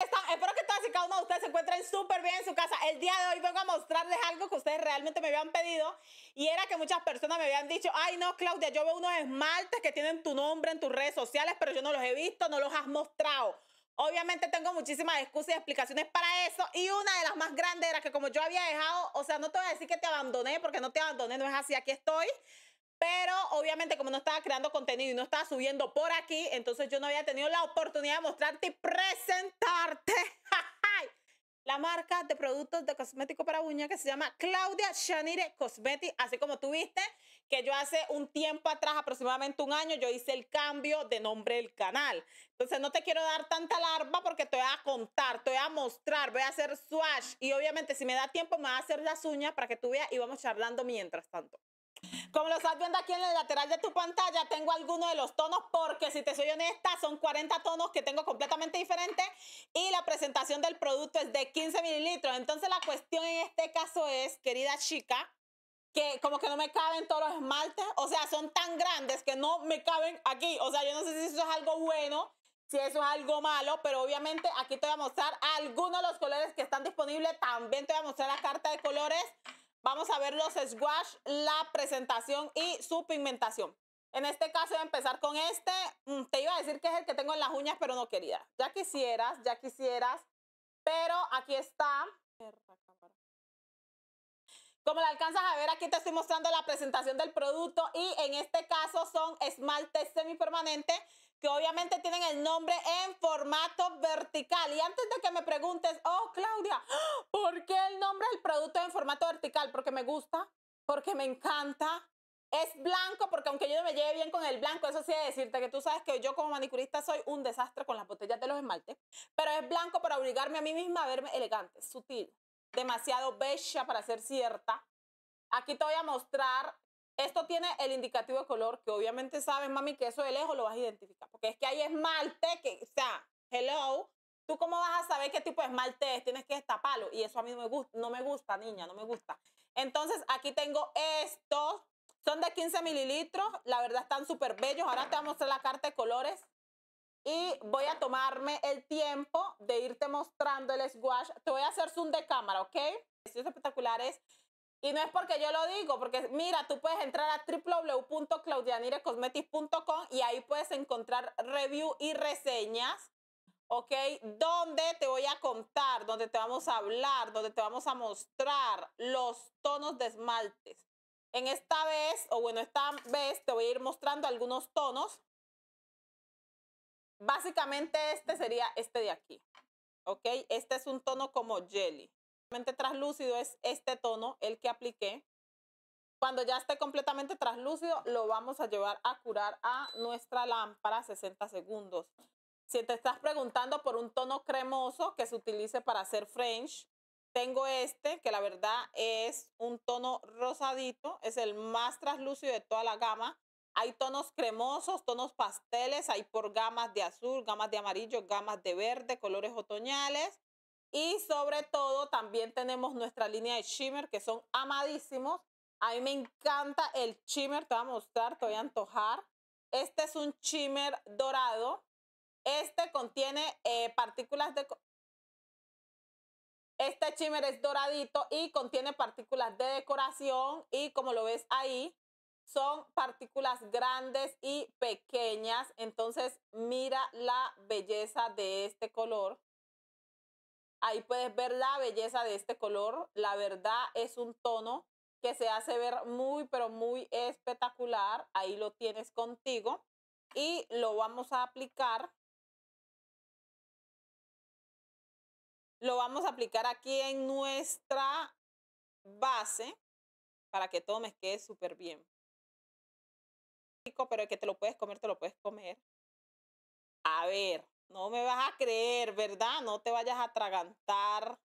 espero que todas y cada uno de ustedes se encuentren súper bien en su casa. El día de hoy vengo a mostrarles algo que ustedes realmente me habían pedido y era que muchas personas me habían dicho, ay no, Claudia, yo veo unos esmaltes que tienen tu nombre en tus redes sociales, pero yo no los he visto, no los has mostrado. Obviamente tengo muchísimas excusas y explicaciones para eso y una de las más grandes era que como yo había dejado, o sea, no te voy a decir que te abandoné porque no te abandoné, no es así, aquí estoy pero obviamente como no estaba creando contenido y no estaba subiendo por aquí, entonces yo no había tenido la oportunidad de mostrarte y presentarte la marca de productos de cosmético para uña que se llama Claudia Chanire Cosmetics, así como tuviste que yo hace un tiempo atrás, aproximadamente un año, yo hice el cambio de nombre del canal. Entonces no te quiero dar tanta alarma porque te voy a contar, te voy a mostrar, voy a hacer swatch y obviamente si me da tiempo me voy a hacer las uñas para que tú veas y vamos charlando mientras tanto. Como lo estás viendo aquí en el lateral de tu pantalla, tengo algunos de los tonos porque, si te soy honesta, son 40 tonos que tengo completamente diferentes y la presentación del producto es de 15 mililitros. Entonces, la cuestión en este caso es, querida chica, que como que no me caben todos los esmaltes. O sea, son tan grandes que no me caben aquí. O sea, yo no sé si eso es algo bueno, si eso es algo malo, pero obviamente aquí te voy a mostrar algunos de los colores que están disponibles. También te voy a mostrar la carta de colores Vamos a ver los squash, la presentación y su pigmentación. En este caso voy a empezar con este. Mm, te iba a decir que es el que tengo en las uñas, pero no quería. Ya quisieras, ya quisieras. Pero aquí está. Como la alcanzas a ver, aquí te estoy mostrando la presentación del producto y en este caso son esmaltes semipermanente que obviamente tienen el nombre en formato vertical. Y antes de que me preguntes, oh Claudia, ¿por qué el nombre del producto en formato vertical? Porque me gusta, porque me encanta. Es blanco, porque aunque yo no me lleve bien con el blanco, eso sí de decirte que tú sabes que yo como manicurista soy un desastre con las botellas de los esmaltes, pero es blanco para obligarme a mí misma a verme elegante, sutil, demasiado bella para ser cierta. Aquí te voy a mostrar esto tiene el indicativo de color, que obviamente sabes, mami, que eso de lejos lo vas a identificar. Porque es que hay esmalte que, o sea, hello, ¿tú cómo vas a saber qué tipo de esmalte es? Tienes que destaparlo. Y eso a mí no me gusta, no me gusta, niña, no me gusta. Entonces, aquí tengo estos. Son de 15 mililitros. La verdad, están súper bellos. Ahora te voy a mostrar la carta de colores. Y voy a tomarme el tiempo de irte mostrando el squash. Te voy a hacer zoom de cámara, ¿ok? Estos espectaculares y no es porque yo lo digo, porque mira, tú puedes entrar a www.claudianirecosmetics.com y ahí puedes encontrar review y reseñas, ¿ok? Donde te voy a contar, donde te vamos a hablar, donde te vamos a mostrar los tonos de esmaltes. En esta vez, o bueno, esta vez te voy a ir mostrando algunos tonos. Básicamente este sería este de aquí, ¿ok? Este es un tono como jelly traslúcido es este tono, el que apliqué. Cuando ya esté completamente translúcido lo vamos a llevar a curar a nuestra lámpara 60 segundos. Si te estás preguntando por un tono cremoso que se utilice para hacer French, tengo este que la verdad es un tono rosadito, es el más translúcido de toda la gama. Hay tonos cremosos, tonos pasteles, hay por gamas de azul, gamas de amarillo, gamas de verde, colores otoñales y sobre todo también tenemos nuestra línea de shimmer que son amadísimos. A mí me encanta el shimmer, te voy a mostrar, te voy a antojar. Este es un shimmer dorado. Este contiene eh, partículas de... Este shimmer es doradito y contiene partículas de decoración y como lo ves ahí, son partículas grandes y pequeñas. Entonces mira la belleza de este color. Ahí puedes ver la belleza de este color. La verdad es un tono que se hace ver muy, pero muy espectacular. Ahí lo tienes contigo. Y lo vamos a aplicar. Lo vamos a aplicar aquí en nuestra base para que todo me quede súper bien. Pero es que te lo puedes comer, te lo puedes comer. A ver, no me vas a creer, ¿verdad? No te vayas a atragantar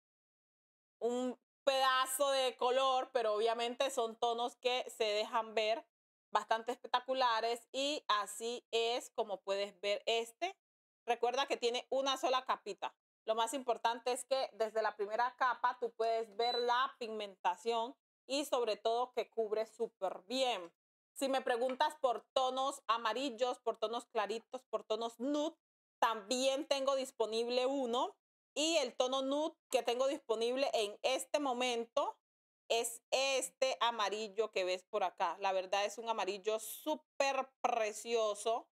un pedazo de color, pero obviamente son tonos que se dejan ver bastante espectaculares y así es como puedes ver este. Recuerda que tiene una sola capita. Lo más importante es que desde la primera capa tú puedes ver la pigmentación y sobre todo que cubre súper bien. Si me preguntas por tonos amarillos, por tonos claritos, por tonos nude, también tengo disponible uno y el tono nude que tengo disponible en este momento es este amarillo que ves por acá. La verdad es un amarillo súper precioso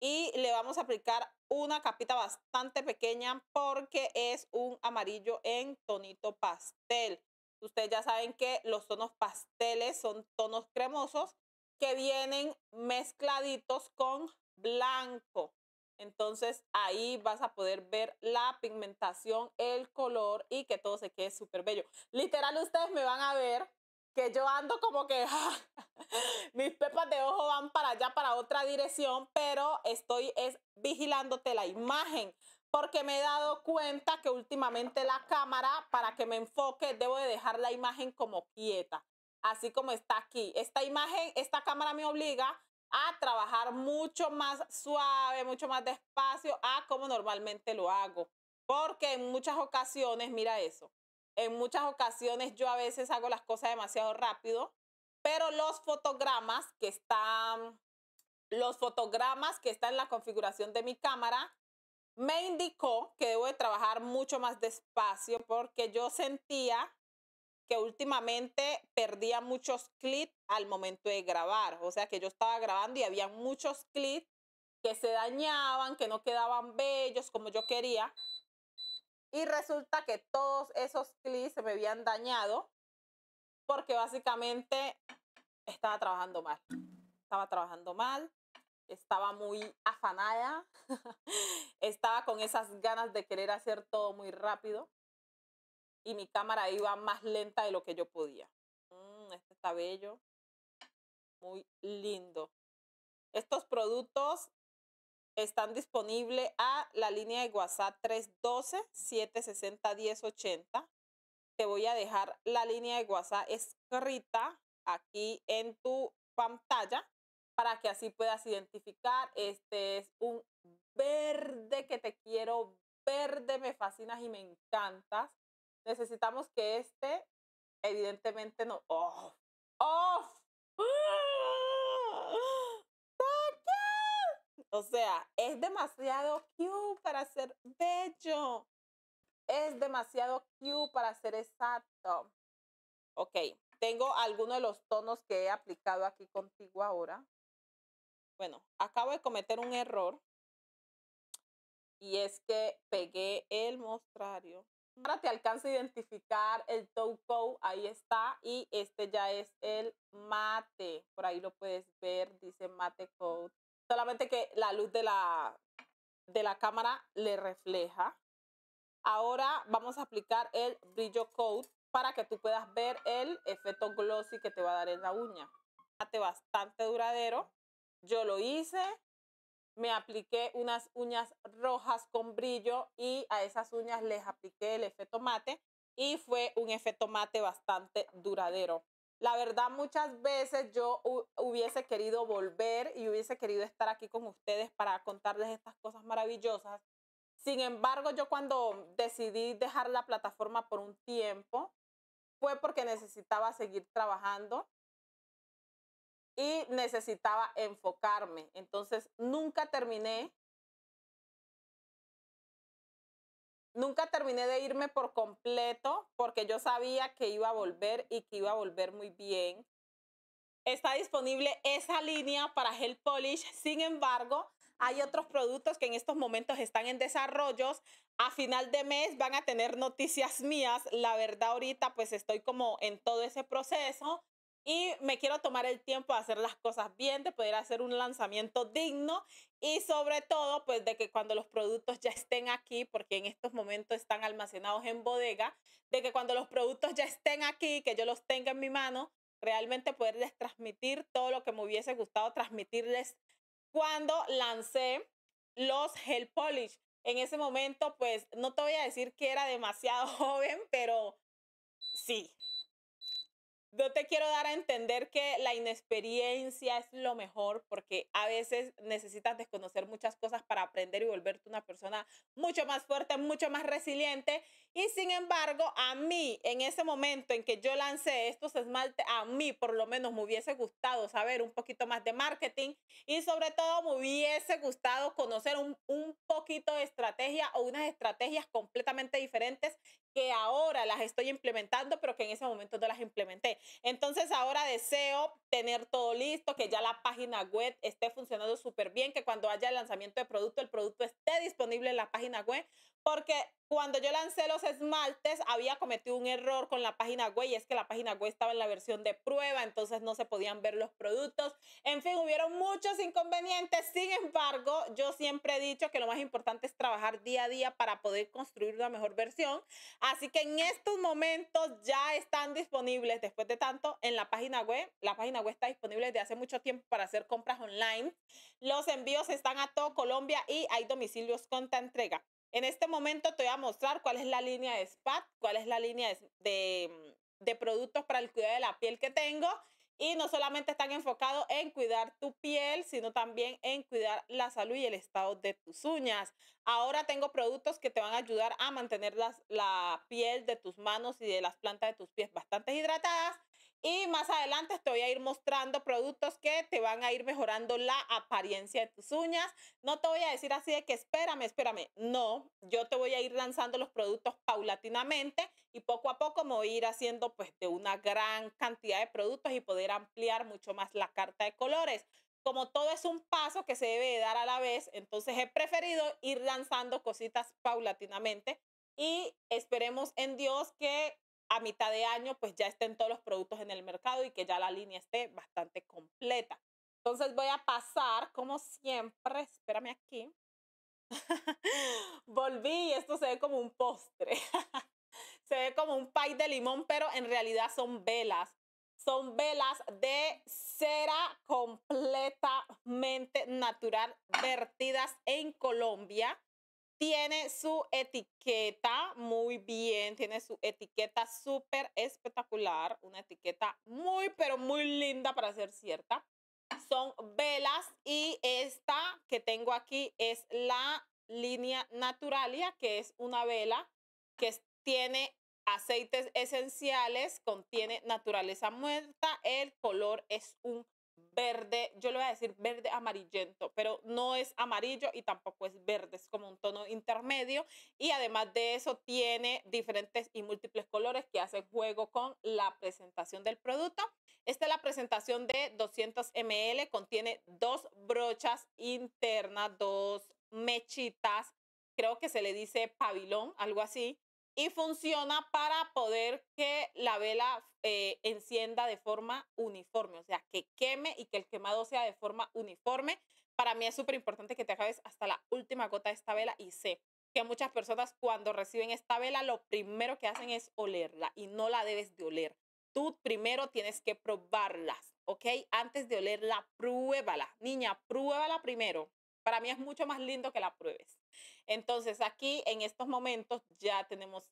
y le vamos a aplicar una capita bastante pequeña porque es un amarillo en tonito pastel. Ustedes ya saben que los tonos pasteles son tonos cremosos que vienen mezcladitos con blanco. Entonces ahí vas a poder ver la pigmentación, el color y que todo se quede súper bello. Literal, ustedes me van a ver que yo ando como que mis pepas de ojo van para allá, para otra dirección, pero estoy es, vigilándote la imagen porque me he dado cuenta que últimamente la cámara, para que me enfoque, debo de dejar la imagen como quieta, así como está aquí. Esta imagen, esta cámara me obliga a trabajar mucho más suave, mucho más despacio a como normalmente lo hago. Porque en muchas ocasiones, mira eso, en muchas ocasiones yo a veces hago las cosas demasiado rápido, pero los fotogramas que están, los fotogramas que están en la configuración de mi cámara, me indicó que debo trabajar mucho más despacio porque yo sentía que últimamente perdía muchos clips al momento de grabar. O sea que yo estaba grabando y había muchos clips que se dañaban, que no quedaban bellos como yo quería. Y resulta que todos esos clips se me habían dañado porque básicamente estaba trabajando mal. Estaba trabajando mal, estaba muy afanada, estaba con esas ganas de querer hacer todo muy rápido y mi cámara iba más lenta de lo que yo podía. Mm, este está bello, muy lindo. Estos productos están disponibles a la línea de WhatsApp 312-760-1080. Te voy a dejar la línea de WhatsApp escrita aquí en tu pantalla para que así puedas identificar. Este es un verde que te quiero, verde me fascinas y me encantas necesitamos que este, evidentemente, no. ¡Off! ¡Off! ¡Ah! O sea, es demasiado cute para ser bello. Es demasiado cute para ser exacto. Ok, tengo algunos de los tonos que he aplicado aquí contigo ahora. Bueno, acabo de cometer un error. Y es que pegué el mostrario Ahora te alcanza a identificar el coat, ahí está, y este ya es el mate, por ahí lo puedes ver, dice mate coat, Solamente que la luz de la, de la cámara le refleja. Ahora vamos a aplicar el brillo coat para que tú puedas ver el efecto glossy que te va a dar en la uña. Mate bastante duradero. Yo lo hice, me apliqué unas uñas rojas con brillo y a esas uñas les apliqué el efecto mate y fue un efecto mate bastante duradero. La verdad, muchas veces yo hubiese querido volver y hubiese querido estar aquí con ustedes para contarles estas cosas maravillosas. Sin embargo, yo cuando decidí dejar la plataforma por un tiempo, fue porque necesitaba seguir trabajando y necesitaba enfocarme. Entonces, nunca terminé. Nunca terminé de irme por completo porque yo sabía que iba a volver y que iba a volver muy bien. Está disponible esa línea para gel polish. Sin embargo, hay otros productos que en estos momentos están en desarrollos. A final de mes van a tener noticias mías. La verdad ahorita pues estoy como en todo ese proceso y me quiero tomar el tiempo de hacer las cosas bien, de poder hacer un lanzamiento digno y sobre todo, pues de que cuando los productos ya estén aquí, porque en estos momentos están almacenados en bodega, de que cuando los productos ya estén aquí, que yo los tenga en mi mano, realmente poderles transmitir todo lo que me hubiese gustado transmitirles cuando lancé los gel polish. En ese momento, pues no te voy a decir que era demasiado joven, pero sí, yo te quiero dar a entender que la inexperiencia es lo mejor porque a veces necesitas desconocer muchas cosas para aprender y volverte una persona mucho más fuerte, mucho más resiliente. Y sin embargo, a mí, en ese momento en que yo lancé estos esmaltes, a mí por lo menos me hubiese gustado saber un poquito más de marketing y sobre todo me hubiese gustado conocer un, un poquito de estrategia o unas estrategias completamente diferentes que ahora las estoy implementando, pero que en ese momento no las implementé. Entonces ahora deseo tener todo listo, que ya la página web esté funcionando súper bien, que cuando haya el lanzamiento de producto, el producto esté disponible en la página web porque cuando yo lancé los esmaltes había cometido un error con la página web y es que la página web estaba en la versión de prueba, entonces no se podían ver los productos. En fin, hubieron muchos inconvenientes. Sin embargo, yo siempre he dicho que lo más importante es trabajar día a día para poder construir una mejor versión. Así que en estos momentos ya están disponibles, después de tanto, en la página web. La página web está disponible desde hace mucho tiempo para hacer compras online. Los envíos están a todo Colombia y hay domicilios con entrega. En este momento te voy a mostrar cuál es la línea de SPAT, cuál es la línea mm, de, productos para el cuidado de la piel que tengo. Y no solamente están enfocados en cuidar tu piel, sino también en cuidar la salud y el estado de tus uñas. Ahora tengo productos que te van a ayudar a mantener la piel de tus manos y de las plantas de tus pies bastante hidratadas y más adelante te voy a ir mostrando productos que te van a ir mejorando la apariencia de tus uñas. No te voy a decir así de que espérame, espérame. No, yo te voy a ir lanzando los productos paulatinamente y poco a poco me voy a ir haciendo pues de una gran cantidad de productos y poder ampliar mucho más la carta de colores. Como todo es un paso que se debe dar a la vez, entonces he preferido ir lanzando cositas paulatinamente y esperemos en Dios que a mitad de año pues ya estén todos los productos en el mercado y que ya la línea esté bastante completa. Entonces voy a pasar, como siempre, espérame aquí. Volví esto se ve como un postre. se ve como un pay de limón, pero en realidad son velas. Son velas de cera completamente natural vertidas en Colombia tiene su etiqueta muy bien, tiene su etiqueta súper espectacular, una etiqueta muy, pero muy linda para ser cierta. Son velas y esta que tengo aquí es la línea Naturalia, que es una vela que tiene aceites esenciales, contiene naturaleza muerta, el color es un verde, yo le voy a decir verde amarillento, pero no es amarillo y tampoco es verde, es como un tono intermedio y además de eso tiene diferentes y múltiples colores que hace juego con la presentación del producto. Esta es la presentación de 200 ml, contiene dos brochas internas, dos mechitas, creo que se le dice pabilón, algo así, y funciona para poder que la vela eh, encienda de forma uniforme, o sea, que queme y que el quemado sea de forma uniforme. Para mí es súper importante que te acabes hasta la última gota de esta vela y sé que muchas personas cuando reciben esta vela lo primero que hacen es olerla y no la debes de oler. Tú primero tienes que probarlas, ¿ok? Antes de olerla, pruébala. Niña, pruébala primero. Para mí es mucho más lindo que la pruebes. Entonces aquí en estos momentos ya tenemos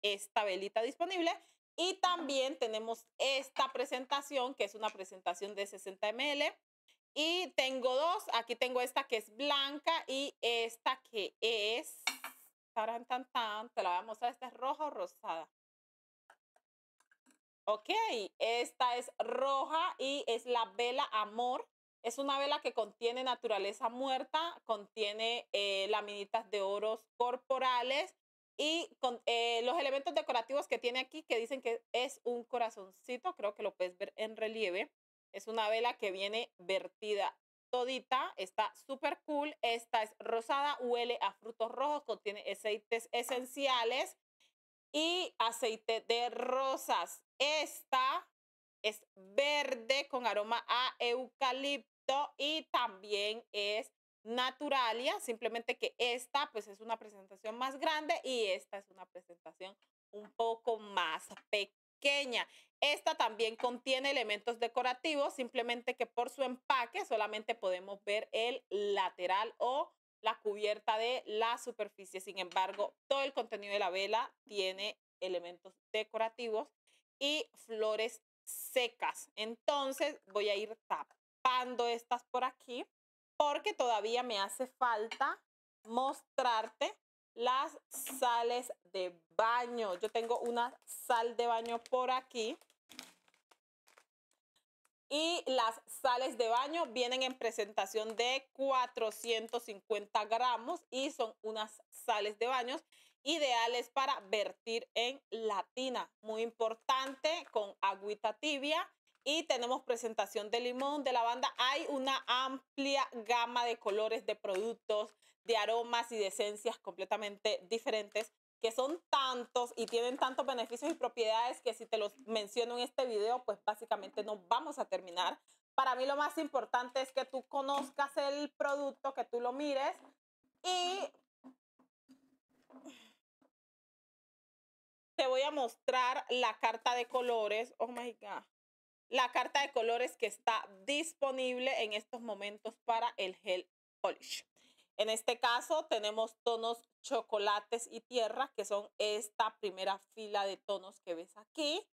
esta velita disponible y también tenemos esta presentación que es una presentación de 60 ml. Y tengo dos, aquí tengo esta que es blanca y esta que es, te la voy a mostrar, esta es roja o rosada. Ok, esta es roja y es la vela amor. Es una vela que contiene naturaleza muerta, contiene eh, laminitas de oros corporales y con, eh, los elementos decorativos que tiene aquí que dicen que es un corazoncito, creo que lo puedes ver en relieve. Es una vela que viene vertida todita, está súper cool. Esta es rosada, huele a frutos rojos, contiene aceites esenciales y aceite de rosas. Esta es verde con aroma a eucalipto y también es Naturalia, simplemente que esta pues es una presentación más grande y esta es una presentación un poco más pequeña. Esta también contiene elementos decorativos, simplemente que por su empaque solamente podemos ver el lateral o la cubierta de la superficie. Sin embargo, todo el contenido de la vela tiene elementos decorativos y flores secas. Entonces voy a ir tapando estás estas por aquí porque todavía me hace falta mostrarte las sales de baño. Yo tengo una sal de baño por aquí. Y las sales de baño vienen en presentación de 450 gramos y son unas sales de baños ideales para vertir en la tina. Muy importante, con agüita tibia y tenemos presentación de limón de la banda Hay una amplia gama de colores, de productos, de aromas y de esencias completamente diferentes que son tantos y tienen tantos beneficios y propiedades que si te los menciono en este video, pues básicamente no vamos a terminar. Para mí lo más importante es que tú conozcas el producto, que tú lo mires y te voy a mostrar la carta de colores. Oh my God la carta de colores que está disponible en estos momentos para el gel polish. En este caso tenemos tonos chocolates y tierra, que son esta primera fila de tonos que ves aquí.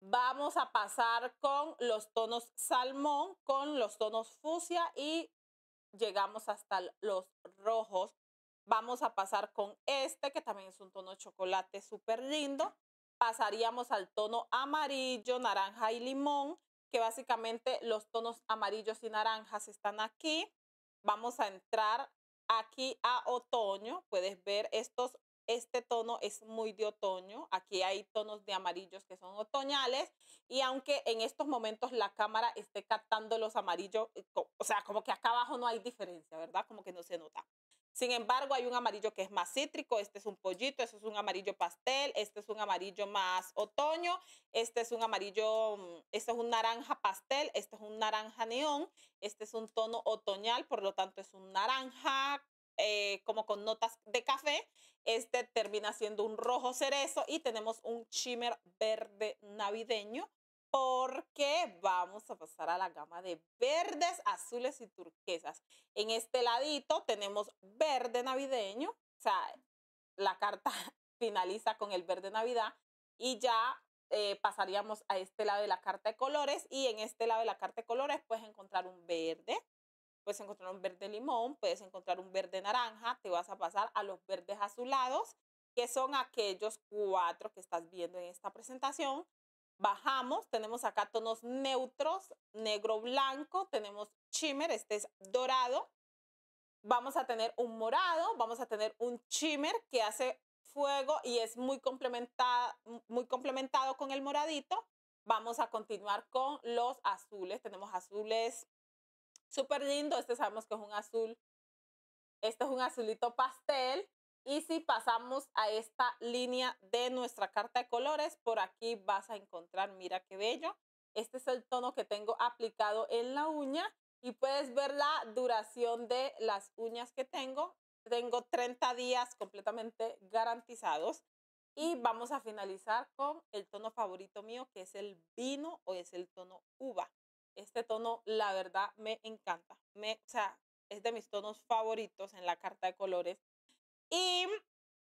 Vamos a pasar con los tonos salmón, con los tonos fucsia y llegamos hasta los rojos. Vamos a pasar con este, que también es un tono chocolate súper lindo pasaríamos al tono amarillo, naranja y limón, que básicamente los tonos amarillos y naranjas están aquí. Vamos a entrar aquí a otoño. Puedes ver estos, este tono es muy de otoño. Aquí hay tonos de amarillos que son otoñales. Y aunque en estos momentos la cámara esté captando los amarillos, eh, o sea, como que acá abajo no hay diferencia, ¿verdad? Como que no se nota. Sin embargo, hay un amarillo que es más cítrico, este es un pollito, este es un amarillo pastel, este es un amarillo más otoño, este es un amarillo, mm, este es un naranja pastel, este es un naranja neón, este es un tono otoñal, por lo tanto es un naranja eh, como con notas de café, este termina siendo un rojo cerezo y tenemos un shimmer verde navideño porque vamos a pasar a la gama de verdes, azules y turquesas. En este ladito tenemos verde navideño, o sea, la carta finaliza con el verde navidad y ya eh, pasaríamos a este lado de la carta de colores y en este lado de la carta de colores puedes encontrar un verde, puedes encontrar un verde limón, puedes encontrar un verde naranja, te vas a pasar a los verdes azulados, que son aquellos cuatro que estás viendo en esta presentación, Bajamos, tenemos acá tonos neutros, negro-blanco, tenemos shimmer, este es dorado. Vamos a tener un morado, vamos a tener un shimmer que hace fuego y es muy, muy complementado con el moradito. Vamos a continuar con los azules. Tenemos azules súper lindos. Este sabemos que es un azul. Este es un azulito pastel. Y si pasamos a esta línea de nuestra carta de colores, por aquí vas a encontrar, mira qué bello. Este es el tono que tengo aplicado en la uña y puedes ver la duración de las uñas que tengo. Tengo 30 días completamente garantizados. Y vamos a finalizar con el tono favorito mío, que es el vino o es el tono uva. Este tono, la verdad, me encanta. Me, o sea, es de mis tonos favoritos en la carta de colores y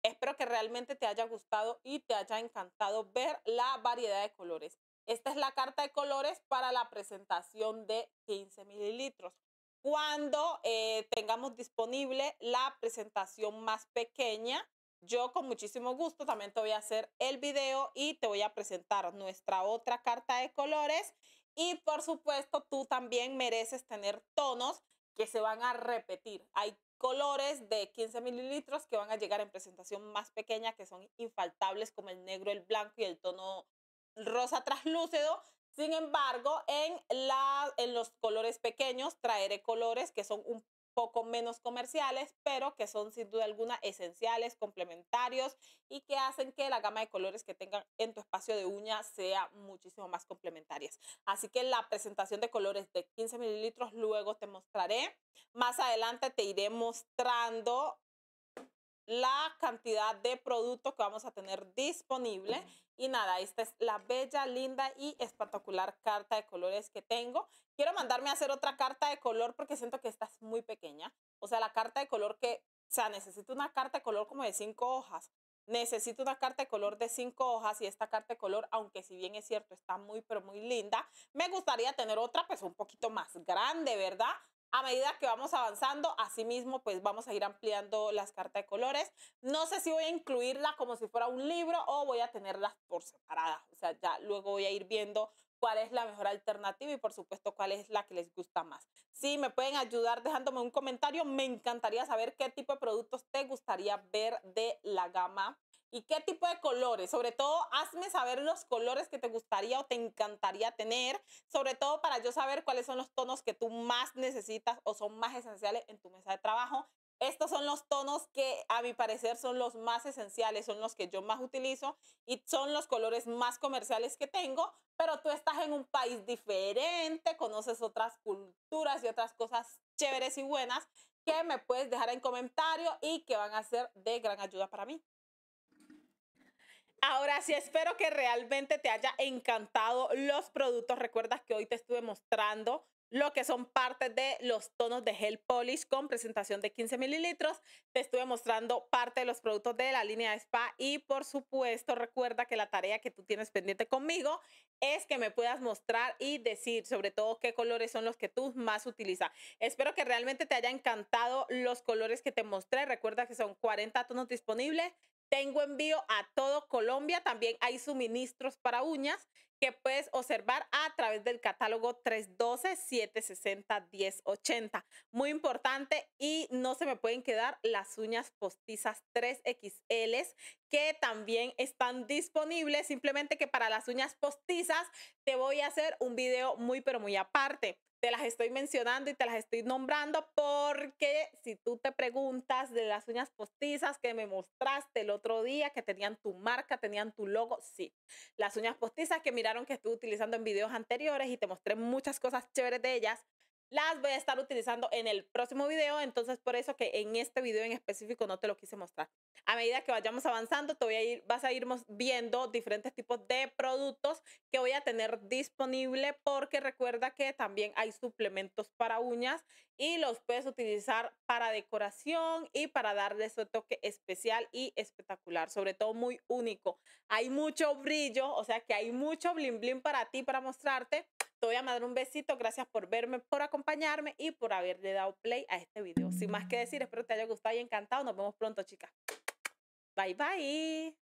espero que realmente te haya gustado y te haya encantado ver la variedad de colores. Esta es la carta de colores para la presentación de 15 mililitros. Cuando eh, tengamos disponible la presentación más pequeña, yo con muchísimo gusto también te voy a hacer el video y te voy a presentar nuestra otra carta de colores. Y por supuesto, tú también mereces tener tonos que se van a repetir. Hay colores de 15 mililitros que van a llegar en presentación más pequeña, que son infaltables como el negro, el blanco y el tono rosa traslúcido. Sin embargo, en, la, en los colores pequeños traeré colores que son un poco menos comerciales, pero que son sin duda alguna esenciales, complementarios y que hacen que la gama de colores que tengan en tu espacio de uña sea muchísimo más complementarias. Así que la presentación de colores de 15 mililitros luego te mostraré. Más adelante te iré mostrando la cantidad de producto que vamos a tener disponible. Y nada, esta es la bella, linda y espectacular carta de colores que tengo. Quiero mandarme a hacer otra carta de color porque siento que esta es muy pequeña. O sea, la carta de color que, o sea, necesito una carta de color como de cinco hojas. Necesito una carta de color de cinco hojas y esta carta de color, aunque si bien es cierto, está muy, pero muy linda, me gustaría tener otra, pues un poquito más grande, ¿verdad? A medida que vamos avanzando, mismo pues vamos a ir ampliando las cartas de colores. No sé si voy a incluirla como si fuera un libro o voy a tenerlas por separadas. O sea, ya luego voy a ir viendo cuál es la mejor alternativa y por supuesto cuál es la que les gusta más. Si me pueden ayudar dejándome un comentario, me encantaría saber qué tipo de productos te gustaría ver de la gama ¿Y qué tipo de colores? Sobre todo, hazme saber los colores que te gustaría o te encantaría tener, sobre todo para yo saber cuáles son los tonos que tú más necesitas o son más esenciales en tu mesa de trabajo. Estos son los tonos que a mi parecer son los más esenciales, son los que yo más utilizo y son los colores más comerciales que tengo, pero tú estás en un país diferente, conoces otras culturas y otras cosas chéveres y buenas que me puedes dejar en comentario y que van a ser de gran ayuda para mí. Ahora sí, espero que realmente te haya encantado los productos. Recuerdas que hoy te estuve mostrando lo que son parte de los tonos de gel polish con presentación de 15 mililitros. Te estuve mostrando parte de los productos de la línea Spa y por supuesto recuerda que la tarea que tú tienes pendiente conmigo es que me puedas mostrar y decir sobre todo qué colores son los que tú más utilizas. Espero que realmente te haya encantado los colores que te mostré. Recuerda que son 40 tonos disponibles. Tengo envío a todo Colombia. También hay suministros para uñas que puedes observar a través del catálogo 312-760-1080. Muy importante y no se me pueden quedar las uñas postizas 3XL que también están disponibles. Simplemente que para las uñas postizas te voy a hacer un video muy pero muy aparte te las estoy mencionando y te las estoy nombrando porque si tú te preguntas de las uñas postizas que me mostraste el otro día, que tenían tu marca, tenían tu logo, sí. Las uñas postizas que miraron que estuve utilizando en videos anteriores y te mostré muchas cosas chéveres de ellas, las voy a estar utilizando en el próximo video, entonces por eso que en este video en específico no te lo quise mostrar. A medida que vayamos avanzando, te voy a ir, vas a irnos viendo diferentes tipos de productos que voy a tener disponible porque recuerda que también hay suplementos para uñas y los puedes utilizar para decoración y para darle ese toque especial y espectacular, sobre todo muy único. Hay mucho brillo, o sea que hay mucho bling bling para ti, para mostrarte te voy a mandar un besito. Gracias por verme, por acompañarme y por haberle dado play a este video. Sin más que decir, espero te haya gustado y encantado. Nos vemos pronto, chicas. Bye, bye.